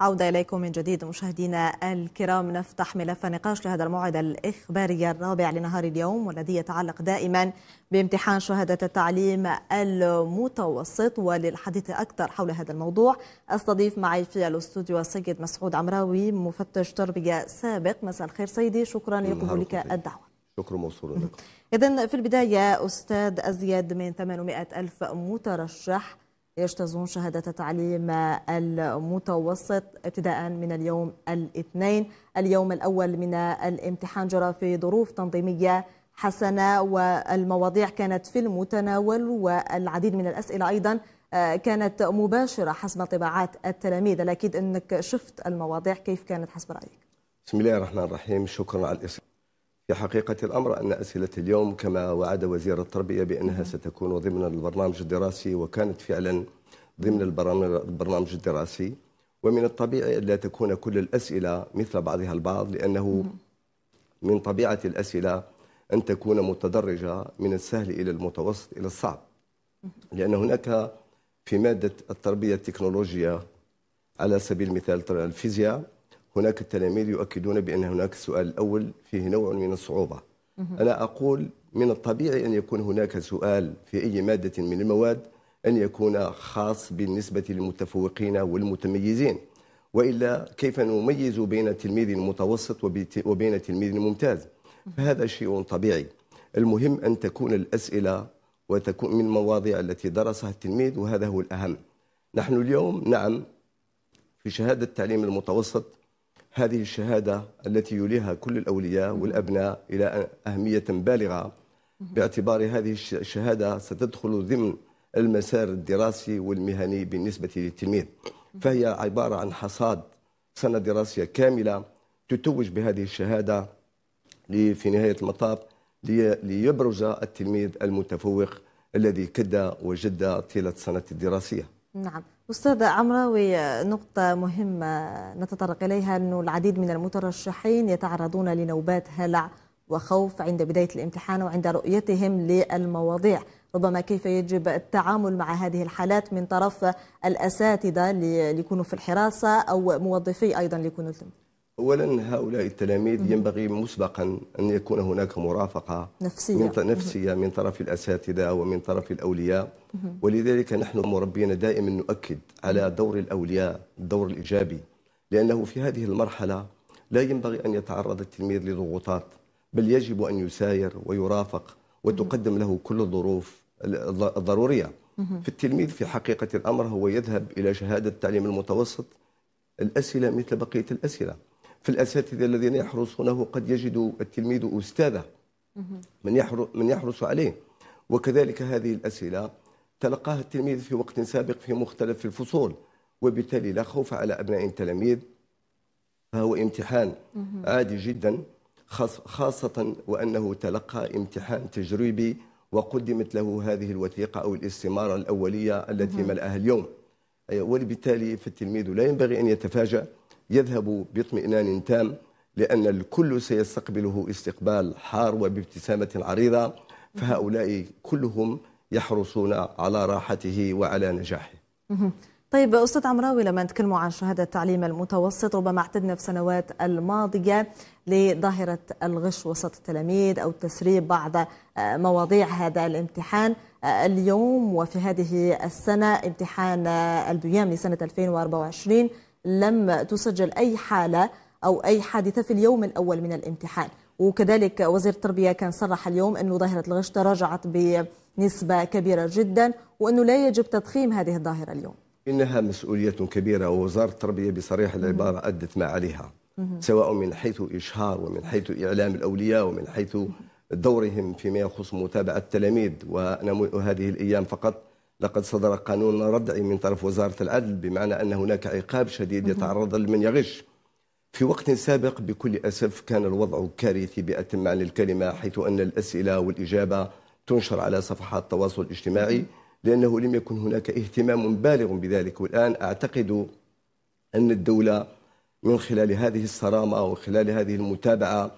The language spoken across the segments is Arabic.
عودة إليكم من جديد مشاهدينا الكرام نفتح ملف نقاش لهذا الموعد الإخباري الرابع لنهار اليوم والذي يتعلق دائما بامتحان شهادة التعليم المتوسط وللحديث أكثر حول هذا الموضوع أستضيف معي في الاستوديو السيد مسعود عمراوي مفتش تربية سابق مساء الخير سيدي شكرا لقبولك الدعوة شكرا موصول لكم إذا في البداية أستاذ أزيد من 800 ألف مترشح يجتازون شهادة تعليم المتوسط ابتداء من اليوم الاثنين اليوم الأول من الامتحان جرى في ظروف تنظيمية حسنة والمواضيع كانت في المتناول والعديد من الأسئلة أيضا آه، كانت مباشرة حسب طباعات التلاميذ الأكيد أنك شفت المواضيع كيف كانت حسب رأيك بسم الله الرحمن الرحيم شكرا على الإسئلة في حقيقة الأمر أن أسئلة اليوم كما وعد وزير التربية بأنها ستكون ضمن البرنامج الدراسي وكانت فعلا ضمن البرنامج الدراسي ومن الطبيعي أن لا تكون كل الأسئلة مثل بعضها البعض لأنه من طبيعة الأسئلة أن تكون متدرجة من السهل إلى المتوسط إلى الصعب لأن هناك في مادة التربية التكنولوجية على سبيل المثال الفيزياء هناك التلاميذ يؤكدون بأن هناك السؤال الأول فيه نوع من الصعوبة أنا أقول من الطبيعي أن يكون هناك سؤال في أي مادة من المواد أن يكون خاص بالنسبة للمتفوقين والمتميزين وإلا كيف نميز بين التلميذ المتوسط وبين التلميذ الممتاز فهذا شيء طبيعي المهم أن تكون الأسئلة وتكون من المواضيع التي درسها التلميذ وهذا هو الأهم نحن اليوم نعم في شهادة التعليم المتوسط هذه الشهادة التي يليها كل الأولياء والأبناء إلى أهمية بالغة باعتبار هذه الشهادة ستدخل ضمن المسار الدراسي والمهني بالنسبة للتلميذ فهي عبارة عن حصاد سنة دراسية كاملة تتوج بهذه الشهادة في نهاية المطاف ليبرز التلميذ المتفوق الذي كد وجد طيلة السنة الدراسية نعم أستاذة عمراوي نقطة مهمة نتطرق إليها أنه العديد من المترشحين يتعرضون لنوبات هلع وخوف عند بداية الامتحان وعند رؤيتهم للمواضيع ربما كيف يجب التعامل مع هذه الحالات من طرف الأساتذة ليكونوا في الحراسة أو موظفي أيضا ليكونوا اولا هؤلاء التلاميذ ينبغي مسبقا ان يكون هناك مرافقه نفسيه من نفسيه من طرف الاساتذه ومن طرف الاولياء ولذلك نحن مربين دائما نؤكد على دور الاولياء الدور الايجابي لانه في هذه المرحله لا ينبغي ان يتعرض التلميذ لضغوطات بل يجب ان يساير ويرافق وتقدم له كل الظروف الضروريه فالتلميذ التلميذ في حقيقه الامر هو يذهب الى شهاده التعليم المتوسط الاسئله مثل بقيه الاسئله في الاساتذه الذين يحرصونه قد يجد التلميذ استاذه من من يحرص عليه وكذلك هذه الاسئله تلقاها التلميذ في وقت سابق في مختلف الفصول وبالتالي لا خوف على ابناء التلاميذ فهو امتحان عادي جدا خاصه وانه تلقى امتحان تجريبي وقدمت له هذه الوثيقه او الاستماره الاوليه التي ملاها اليوم ولبالتالي فالتلميذ لا ينبغي ان يتفاجأ يذهب باطمئنان تام لأن الكل سيستقبله استقبال حار وبابتسامة عريضة فهؤلاء كلهم يحرصون على راحته وعلى نجاحه طيب أستاذ عمراوي لما نتكلموا عن شهادة التعليم المتوسط ربما اعتدنا في السنوات الماضية لظاهرة الغش وسط التلاميذ أو تسريب بعض آه، مواضيع هذا الامتحان آه، اليوم وفي هذه السنة امتحان البيام لسنة 2024 لم تسجل أي حالة أو أي حادثة في اليوم الأول من الامتحان وكذلك وزير التربية كان صرح اليوم أن ظاهرة الغش تراجعت بنسبة كبيرة جدا وأنه لا يجب تضخيم هذه الظاهرة اليوم إنها مسؤولية كبيرة ووزارة التربية بصريح العبارة أدت ما عليها سواء من حيث إشهار ومن حيث إعلام الأولياء ومن حيث دورهم فيما يخص متابعة التلاميذ وهذه الأيام فقط لقد صدر قانون ردعي من طرف وزارة العدل بمعنى أن هناك عقاب شديد يتعرض لمن يغش في وقت سابق بكل أسف كان الوضع كارثي بأتم معنى الكلمة حيث أن الأسئلة والإجابة تنشر على صفحات التواصل الاجتماعي لأنه لم يكن هناك اهتمام بالغ بذلك والآن أعتقد أن الدولة من خلال هذه الصرامة وخلال هذه المتابعة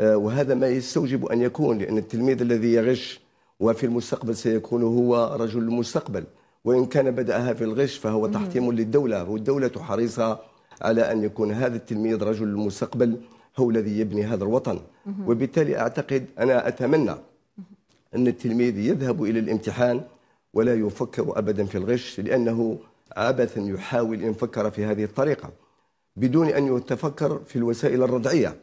آه، وهذا ما يستوجب أن يكون لأن التلميذ الذي يغش وفي المستقبل سيكون هو رجل المستقبل وإن كان بدأها في الغش فهو تحطيم للدولة والدولة حريصة على أن يكون هذا التلميذ رجل المستقبل هو الذي يبني هذا الوطن وبالتالي أعتقد أنا أتمنى أن التلميذ يذهب إلى الامتحان ولا يفكر أبدا في الغش لأنه عبثا يحاول أن يفكر في هذه الطريقة بدون أن يتفكر في الوسائل الردعية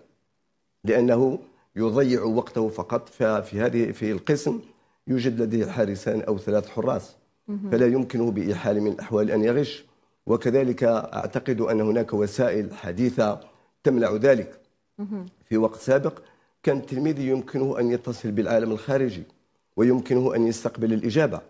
لأنه يضيع وقته فقط في هذه في القسم يوجد لديه حارسان أو ثلاث حراس فلا يمكنه بإحال من الأحوال أن يغش وكذلك أعتقد أن هناك وسائل حديثة تمنع ذلك في وقت سابق كان التلميذ يمكنه أن يتصل بالعالم الخارجي ويمكنه أن يستقبل الإجابة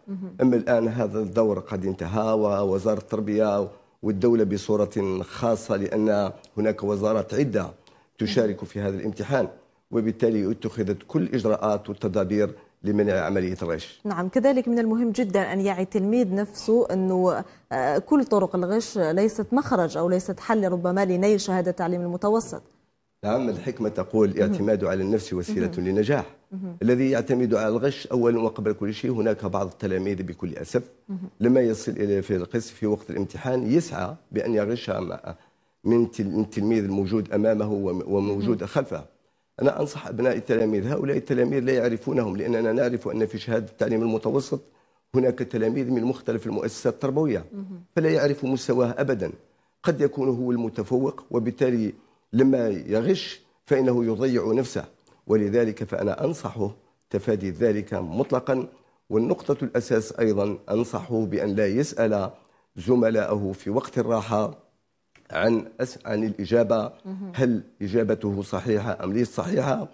أما الآن هذا الدور قد انتهى ووزارة التربية والدولة بصورة خاصة لأن هناك وزارات عدة تشارك في هذا الامتحان وبالتالي اتخذت كل الإجراءات والتدابير لمنع عملية الغش نعم كذلك من المهم جدا أن يعي التلميذ نفسه أنه آه، كل طرق الغش ليست مخرج أو ليست حل ربما لنيل شهادة تعليم المتوسط نعم الحكمة تقول الاعتماد على النفس وسيلة للنجاح الذي يعتمد على الغش أولا وقبل كل شيء هناك بعض التلاميذ بكل أسف لما يصل إلى في القسم في وقت الامتحان يسعى بأن يغش من التلميذ الموجود أمامه وموجود خلفه أنا أنصح أبناء التلاميذ هؤلاء التلاميذ لا يعرفونهم لأننا نعرف أن في شهادة التعليم المتوسط هناك تلاميذ من مختلف المؤسسات التربوية فلا يعرف مستواه أبدا قد يكون هو المتفوق وبالتالي لما يغش فإنه يضيع نفسه ولذلك فأنا أنصحه تفادي ذلك مطلقا والنقطة الأساس أيضا أنصحه بأن لا يسأل زملائه في وقت الراحة عن عن الإجابة هل إجابته صحيحة أم ليس صحيحة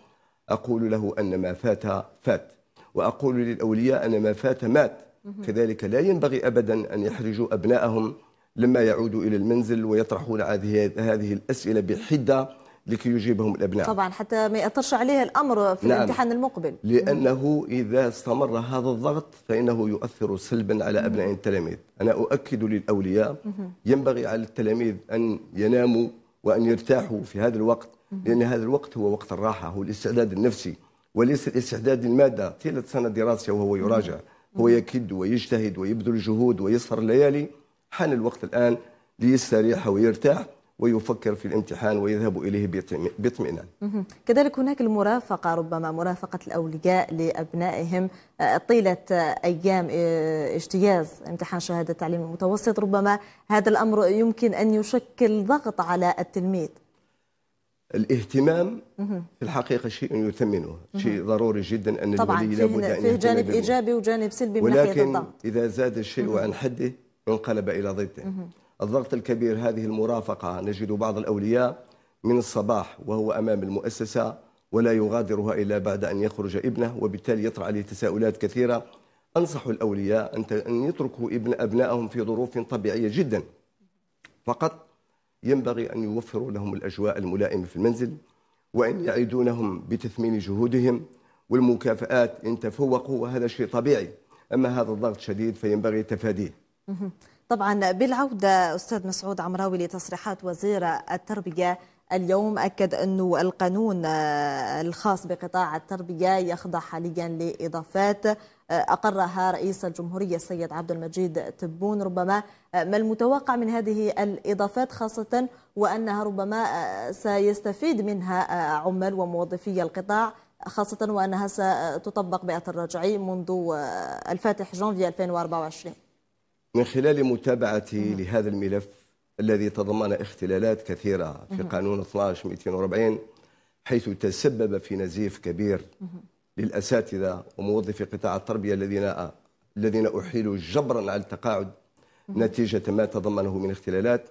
أقول له أن ما فات فات وأقول للأولياء أن ما فات مات كذلك لا ينبغي أبدا أن يحرجوا أبنائهم لما يعودوا إلى المنزل ويطرحون هذه الأسئلة بحدة لكي يجيبهم الابناء طبعا حتى ما ياثرش عليه الامر في نعم. الامتحان المقبل لانه اذا استمر هذا الضغط فانه يؤثر سلبا على ابناء التلاميذ انا اؤكد للاولياء ينبغي على التلاميذ ان يناموا وان يرتاحوا في هذا الوقت لان هذا الوقت هو وقت الراحه هو الاستعداد النفسي وليس الاستعداد الماده طيلة سنه دراسيه وهو يراجع هو يكد ويجتهد ويبذل جهود ويسهر الليالي حان الوقت الان ليستريح ويرتاح ويفكر في الامتحان ويذهب اليه باطمئنان. كذلك هناك المرافقه ربما مرافقه الاولياء لابنائهم آه، طيله آه، ايام آه، اجتياز امتحان شهاده التعليم المتوسط ربما هذا الامر يمكن ان يشكل ضغط على التلميذ. الاهتمام في الحقيقه شيء يثمنه، شيء ضروري جدا ان طبعا الولي لابد ان فيه جانب ايجابي وجانب سلبي من ناحيه الضغط. ولكن اذا زاد الشيء عن حده انقلب الى ضده. الضغط الكبير هذه المرافقة نجد بعض الأولياء من الصباح وهو أمام المؤسسة ولا يغادرها إلا بعد أن يخرج ابنه وبالتالي يطرأ عليه تساؤلات كثيرة أنصح الأولياء أن يتركوا ابن أبنائهم في ظروف طبيعية جدا فقط ينبغي أن يوفروا لهم الأجواء الملائمة في المنزل وأن يعيدونهم بتثمين جهودهم والمكافآت إن تفوقوا وهذا شيء طبيعي أما هذا الضغط شديد فينبغي تفاديه طبعا بالعودة أستاذ مسعود عمراوي لتصريحات وزير التربية اليوم أكد أن القانون الخاص بقطاع التربية يخضع حاليا لإضافات أقرها رئيس الجمهورية السيد عبد المجيد تبون ربما ما المتوقع من هذه الإضافات خاصة وأنها ربما سيستفيد منها عمال وموظفي القطاع خاصة وأنها ستطبق بأثر رجعي منذ الفاتح جانفي 2024 من خلال متابعتي لهذا الملف الذي تضمن اختلالات كثيرة في قانون 12-240 حيث تسبب في نزيف كبير للأساتذة وموظفي قطاع التربية الذين الذين أحيلوا جبرا على التقاعد نتيجة ما تضمنه من اختلالات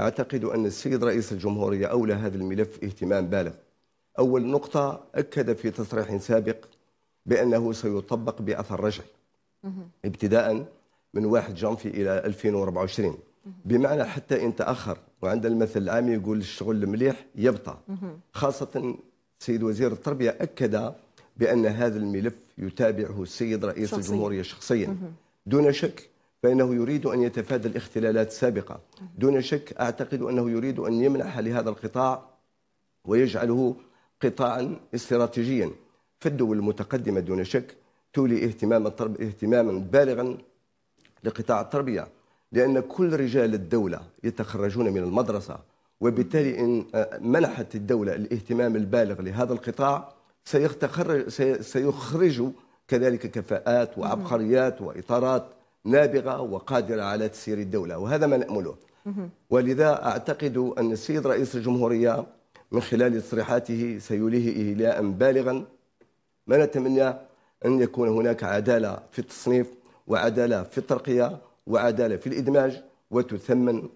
أعتقد أن السيد رئيس الجمهورية أولى هذا الملف اهتمام بالغ أول نقطة أكد في تصريح سابق بأنه سيطبق بأثر رجعي ابتداء من 1 جانفي الى 2024 بمعنى حتى ان تاخر وعند المثل العام يقول الشغل المليح يبطا خاصه السيد وزير التربيه اكد بان هذا الملف يتابعه السيد رئيس شخصي. الجمهوريه شخصيا دون شك فانه يريد ان يتفادى الاختلالات السابقه دون شك اعتقد انه يريد ان يمنح لهذا القطاع ويجعله قطاعا استراتيجيا في الدول المتقدمه دون شك تولي اهتماما اهتماما بالغا لقطاع التربية لأن كل رجال الدولة يتخرجون من المدرسة وبالتالي إن آه، منحت الدولة الاهتمام البالغ لهذا القطاع سيخرج سيخرج كذلك كفاءات وعبقريات وإطارات نابغة وقادرة على تسيير الدولة وهذا ما نأمله ولذا أعتقد أن السيد رئيس الجمهورية من خلال تصريحاته سيوليه إيلاء بالغا ما نتمنى أن يكون هناك عدالة في التصنيف وعدالة في الترقية وعدالة في الإدماج وتثمن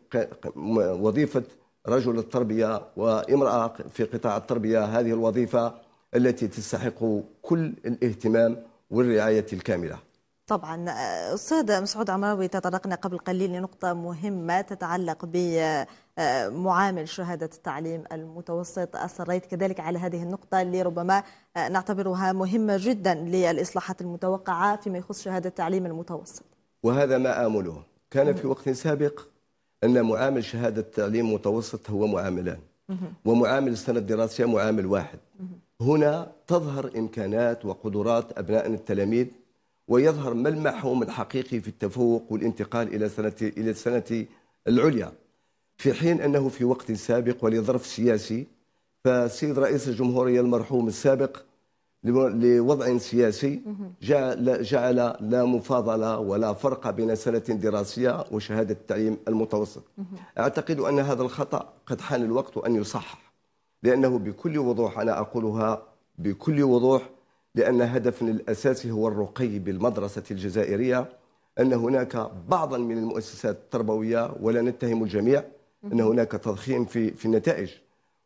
وظيفة رجل التربية وامرأة في قطاع التربية هذه الوظيفة التي تستحق كل الاهتمام والرعاية الكاملة طبعا استاذ مسعود عمراوي تطرقنا قبل قليل لنقطة مهمة تتعلق بمعامل شهادة التعليم المتوسط أصريت كذلك على هذه النقطة اللي ربما نعتبرها مهمة جدا للإصلاحات المتوقعة فيما يخص شهادة التعليم المتوسط وهذا ما آمله كان في وقت سابق أن معامل شهادة التعليم المتوسط هو معاملان ومعامل السنة الدراسية معامل واحد هنا تظهر إمكانات وقدرات أبناء التلاميذ ويظهر ملمحهم الحقيقي في التفوق والانتقال الى سنه الى السنه العليا في حين انه في وقت سابق ولظرف سياسي فالسيد رئيس الجمهوريه المرحوم السابق لوضع سياسي جعل, جعل لا مفاضلة ولا فرق بين سنة دراسية وشهادة التعليم المتوسط أعتقد أن هذا الخطأ قد حان الوقت أن يصحح لأنه بكل وضوح أنا أقولها بكل وضوح لأن هدفنا الأساسي هو الرقي بالمدرسة الجزائرية أن هناك بعضا من المؤسسات التربوية ولا نتهم الجميع أن هناك تضخيم في في النتائج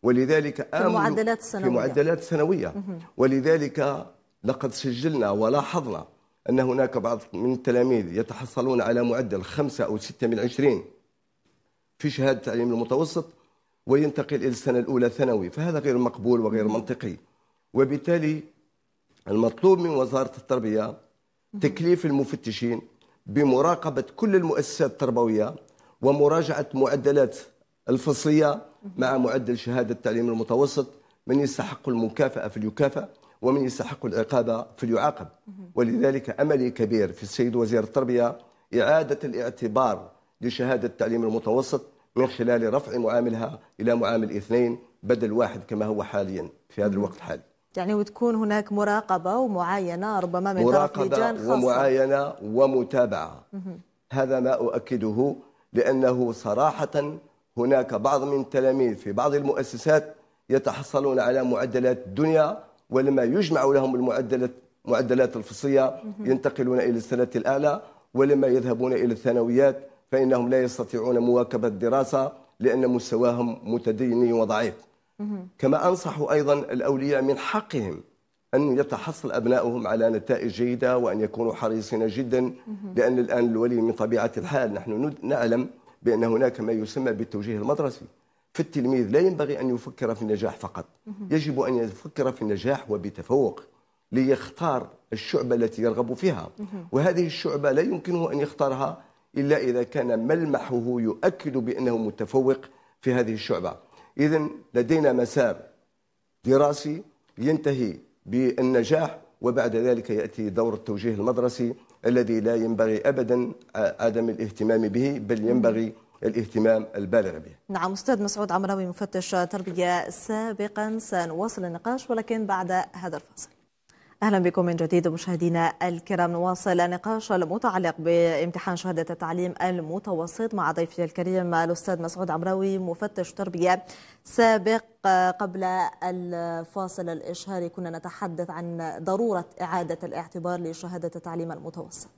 ولذلك في المعدلات السنوية في المعدلات السنوية ولذلك لقد سجلنا ولاحظنا أن هناك بعض من التلاميذ يتحصلون على معدل خمسة أو ستة من عشرين في شهادة التعليم المتوسط وينتقل إلى السنة الأولى ثانوي فهذا غير مقبول وغير منطقي وبالتالي المطلوب من وزارة التربية تكليف المفتشين بمراقبة كل المؤسسات التربوية ومراجعة معدلات الفصلية مع معدل شهادة التعليم المتوسط من يستحق المكافأة فليكافئ ومن يستحق العقاب فليعاقب ولذلك أملي كبير في السيد وزير التربية إعادة الاعتبار لشهادة التعليم المتوسط من خلال رفع معاملها إلى معامل اثنين بدل واحد كما هو حاليا في هذا الوقت الحالي يعني وتكون هناك مراقبة ومعاينة ربما من طرف لجان خاصة ومعاينة ومتابعة هذا ما أؤكده لأنه صراحة هناك بعض من التلاميذ في بعض المؤسسات يتحصلون على معدلات الدنيا ولما يجمع لهم المعدلات معدلات الفصية ينتقلون إلى السنة الأعلى ولما يذهبون إلى الثانويات فإنهم لا يستطيعون مواكبة الدراسة لأن مستواهم متديني وضعيف كما أنصح أيضا الأولياء من حقهم أن يتحصل أبنائهم على نتائج جيدة وأن يكونوا حريصين جدا لأن الآن الولي من طبيعة الحال نحن نعلم بأن هناك ما يسمى بالتوجيه المدرسي فالتلميذ لا ينبغي أن يفكر في النجاح فقط يجب أن يفكر في النجاح وبتفوق ليختار الشعبة التي يرغب فيها وهذه الشعبة لا يمكنه أن يختارها إلا إذا كان ملمحه يؤكد بأنه متفوق في هذه الشعبة إذا لدينا مسار دراسي ينتهي بالنجاح وبعد ذلك يأتي دور التوجيه المدرسي الذي لا ينبغي أبدا عدم الاهتمام به بل ينبغي الاهتمام البالغ به نعم أستاذ مسعود عمراوي مفتش تربية سابقا سنواصل النقاش ولكن بعد هذا الفاصل أهلا بكم من جديد مشاهدينا الكرام نواصل النقاش المتعلق بامتحان شهادة التعليم المتوسط مع ضيفي الكريم الأستاذ مسعود عمراوي مفتش تربية سابق قبل الفاصل الإشهاري كنا نتحدث عن ضرورة إعادة الاعتبار لشهادة التعليم المتوسط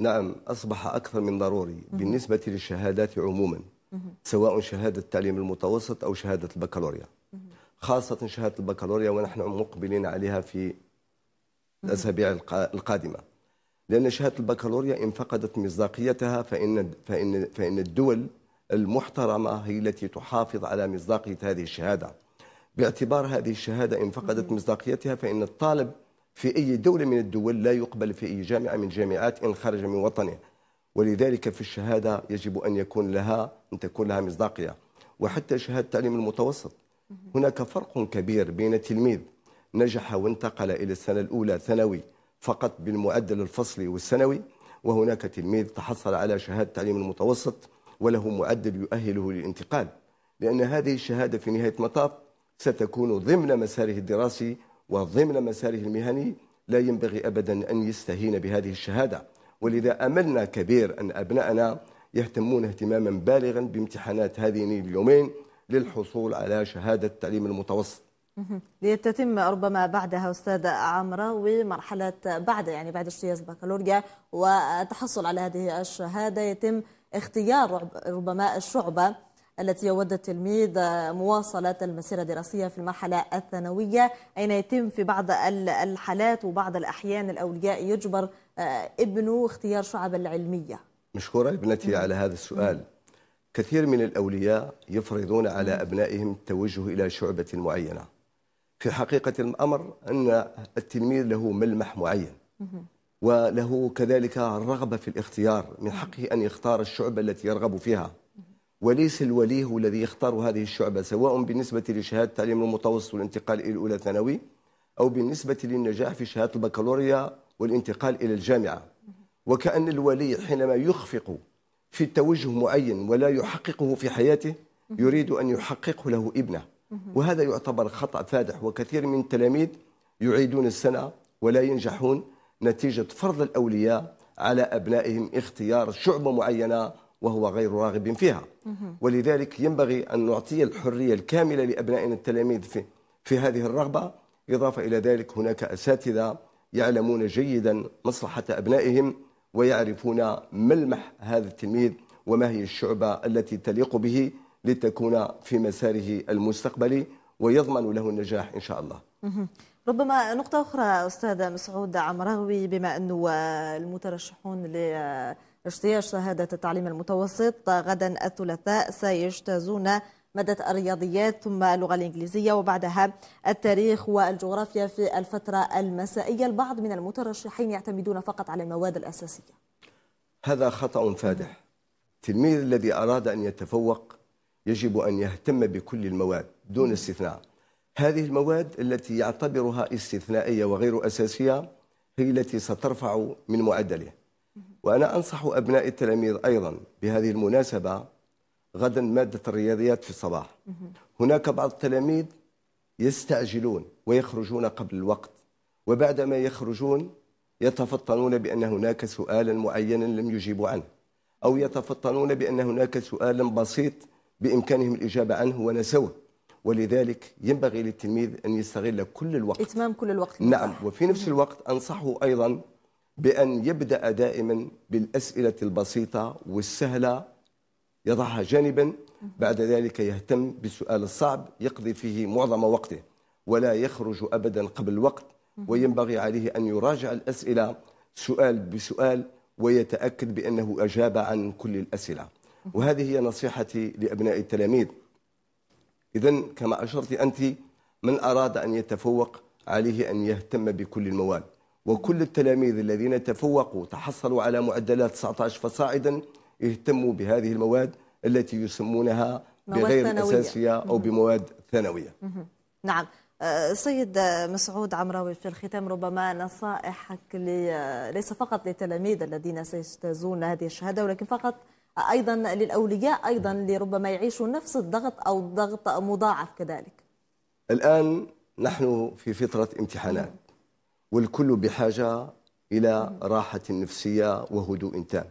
نعم أصبح أكثر من ضروري بالنسبة للشهادات عموما سواء شهادة التعليم المتوسط أو شهادة البكالوريا خاصة شهادة البكالوريا ونحن مقبلين عليها في الأسابيع القادمة لأن شهادة البكالوريا إن فقدت مصداقيتها فإن, فإن, فإن الدول المحترمة هي التي تحافظ على مصداقية هذه الشهادة باعتبار هذه الشهادة إن فقدت مصداقيتها فإن الطالب في أي دولة من الدول لا يقبل في أي جامعة من جامعات إن خرج من وطنه ولذلك في الشهادة يجب أن يكون لها أن تكون لها مصداقية وحتى شهادة التعليم المتوسط هناك فرق كبير بين تلميذ نجح وانتقل إلى السنة الأولى ثانوي فقط بالمعدل الفصلي والسنوي وهناك تلميذ تحصل على شهادة تعليم المتوسط وله معدل يؤهله للانتقال لأن هذه الشهادة في نهاية المطاف ستكون ضمن مساره الدراسي وضمن مساره المهني لا ينبغي أبدا أن يستهين بهذه الشهادة ولذا أملنا كبير أن أبنائنا يهتمون اهتماما بالغا بامتحانات هذين اليومين للحصول على شهادة التعليم المتوسط لتتم ربما بعدها استاذ عمرة ومرحلة بعد يعني بعد اجتياز البكالوريا والتحصل على هذه الشهادة يتم اختيار ربما الشعبة التي يود التلميذ مواصلة المسيرة الدراسية في المرحلة الثانوية أين يتم في بعض الحالات وبعض الأحيان الأولياء يجبر آه، ابنه اختيار شعب العلمية مشكورة ابنتي على هذا السؤال كثير من الأولياء يفرضون على أبنائهم التوجه إلى شعبة معينة في حقيقة الأمر أن التلميذ له ملمح معين وله كذلك الرغبة في الاختيار من حقه أن يختار الشعبة التي يرغب فيها وليس الولي هو الذي يختار هذه الشعبة سواء بالنسبة لشهادة التعليم المتوسط والانتقال إلى الأولى ثانوي أو بالنسبة للنجاح في شهادة البكالوريا والانتقال إلى الجامعة وكأن الولي حينما يخفق في توجه معين ولا يحققه في حياته يريد أن يحققه له ابنه وهذا يعتبر خطأ فادح وكثير من التلاميذ يعيدون السنة ولا ينجحون نتيجة فرض الأولياء على أبنائهم اختيار شعبة معينة وهو غير راغب فيها ولذلك ينبغي أن نعطي الحرية الكاملة لأبنائنا التلاميذ في, في هذه الرغبة إضافة إلى ذلك هناك أساتذة يعلمون جيدا مصلحة أبنائهم ويعرفون ملمح هذا التلميذ وما هي الشعبة التي تليق به لتكون في مساره المستقبلي ويضمن له النجاح إن شاء الله ربما نقطة أخرى أستاذ مسعود عمراوي بما أنه المترشحون لاجتياز شهادة التعليم المتوسط غدا الثلاثاء سيجتازون مادة الرياضيات ثم اللغة الإنجليزية وبعدها التاريخ والجغرافيا في الفترة المسائية البعض من المترشحين يعتمدون فقط على المواد الأساسية هذا خطأ فادح التلميذ الذي أراد أن يتفوق يجب أن يهتم بكل المواد دون استثناء هذه المواد التي يعتبرها استثنائية وغير أساسية هي التي سترفع من معدله وأنا أنصح أبناء التلاميذ أيضا بهذه المناسبة غدا مادة الرياضيات في الصباح هناك بعض التلاميذ يستعجلون ويخرجون قبل الوقت وبعدما يخرجون يتفطنون بأن هناك سؤالا معينا لم يجيبوا عنه أو يتفطنون بأن هناك سؤالا بسيط بامكانهم الاجابه عنه ونسوه ولذلك ينبغي للتلميذ ان يستغل كل الوقت اتمام كل الوقت نعم وفي نفس الوقت انصحه ايضا بان يبدا دائما بالاسئله البسيطه والسهله يضعها جانبا بعد ذلك يهتم بالسؤال الصعب يقضي فيه معظم وقته ولا يخرج ابدا قبل الوقت وينبغي عليه ان يراجع الاسئله سؤال بسؤال ويتاكد بانه اجاب عن كل الاسئله وهذه هي نصيحتي لأبناء التلاميذ إذا كما أشرت أنت من أراد أن يتفوق عليه أن يهتم بكل المواد وكل التلاميذ الذين تفوقوا تحصلوا على معدلات 19 فصاعدا اهتموا بهذه المواد التي يسمونها بغير ثانوية. أساسية أو بمواد ثانوية نعم أه، سيد مسعود عمراوي في الختام ربما نصائحك ليس فقط للتلاميذ الذين سيجتازون هذه الشهادة ولكن فقط أيضا للأولياء أيضا لربما يعيشوا نفس الضغط أو ضغط مضاعف كذلك الآن نحن في فترة امتحانات والكل بحاجة إلى راحة نفسية وهدوء تام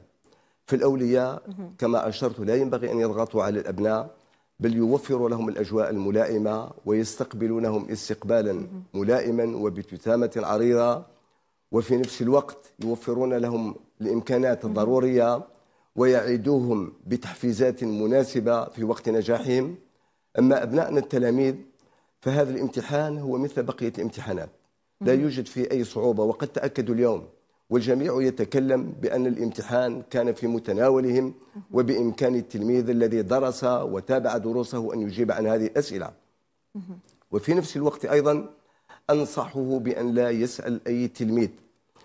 في الأولياء كما أشرت لا ينبغي أن يضغطوا على الأبناء بل يوفروا لهم الأجواء الملائمة ويستقبلونهم استقبالا ملائما وبتتامه عريضة وفي نفس الوقت يوفرون لهم الإمكانات الضرورية ويعيدوهم بتحفيزات مناسبة في وقت نجاحهم أما أبنائنا التلاميذ فهذا الامتحان هو مثل بقية الامتحانات لا يوجد فيه أي صعوبة وقد تأكدوا اليوم والجميع يتكلم بأن الامتحان كان في متناولهم وبإمكان التلميذ الذي درس وتابع دروسه أن يجيب عن هذه الأسئلة وفي نفس الوقت أيضا أنصحه بأن لا يسأل أي تلميذ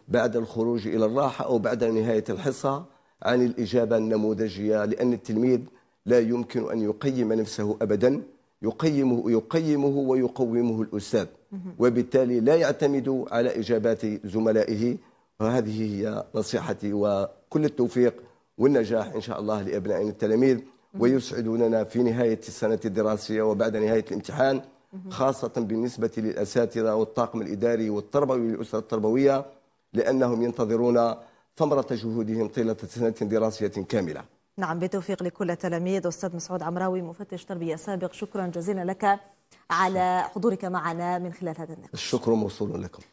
بعد الخروج إلى الراحة أو بعد نهاية الحصة عن الإجابة النموذجية لأن التلميذ لا يمكن أن يقيم نفسه أبدا يقيمه يقيمه ويقومه الأستاذ وبالتالي لا يعتمد على إجابات زملائه وهذه هي نصيحتي وكل التوفيق والنجاح إن شاء الله لأبنائنا التلاميذ ويسعدوننا في نهاية السنة الدراسية وبعد نهاية الامتحان خاصة بالنسبة للأساتذة والطاقم الإداري والتربوي والأسرة التربوية لأنهم ينتظرون ثمرة جهودهم طيلة سنة دراسية كاملة نعم بالتوفيق لكل التلاميذ أستاذ مسعود عمراوي مفتش تربية سابق شكرا جزيلا لك على حضورك معنا من خلال هذا النقاش الشكر موصول لكم